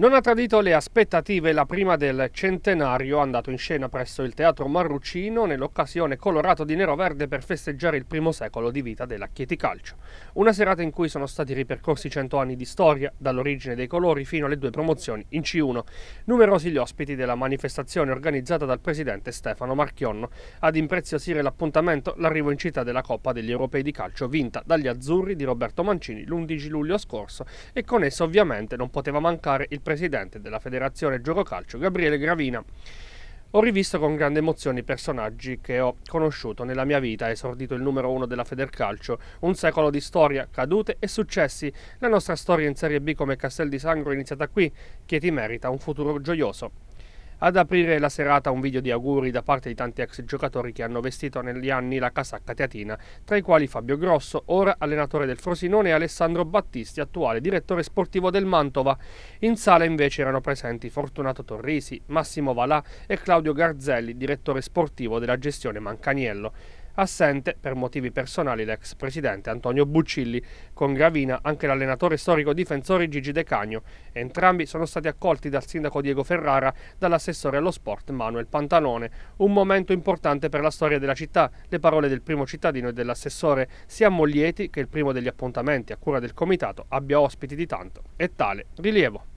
Non ha tradito le aspettative la prima del centenario andato in scena presso il Teatro Marrucino nell'occasione colorato di nero-verde per festeggiare il primo secolo di vita della Chieti Calcio. Una serata in cui sono stati ripercorsi cento anni di storia, dall'origine dei colori fino alle due promozioni in C1. Numerosi gli ospiti della manifestazione organizzata dal presidente Stefano Marchionno ad impreziosire l'appuntamento l'arrivo in città della Coppa degli Europei di Calcio vinta dagli azzurri di Roberto Mancini l'11 luglio scorso e con essa ovviamente non poteva mancare il presidente della Federazione Gioco Calcio Gabriele Gravina. Ho rivisto con grande emozione i personaggi che ho conosciuto nella mia vita, esordito il numero uno della Federcalcio, un secolo di storia, cadute e successi. La nostra storia in Serie B come Castel di Sangro è iniziata qui, che ti merita un futuro gioioso. Ad aprire la serata un video di auguri da parte di tanti ex giocatori che hanno vestito negli anni la casacca teatina, tra i quali Fabio Grosso, ora allenatore del Frosinone, e Alessandro Battisti, attuale direttore sportivo del Mantova. In sala invece erano presenti Fortunato Torrisi, Massimo Valà e Claudio Garzelli, direttore sportivo della gestione Mancaniello assente per motivi personali l'ex presidente Antonio Buccilli. Con Gravina anche l'allenatore storico difensore Gigi De Cagno. Entrambi sono stati accolti dal sindaco Diego Ferrara, dall'assessore allo sport Manuel Pantalone. Un momento importante per la storia della città, le parole del primo cittadino e dell'assessore. Siamo lieti che il primo degli appuntamenti a cura del comitato abbia ospiti di tanto e tale rilievo.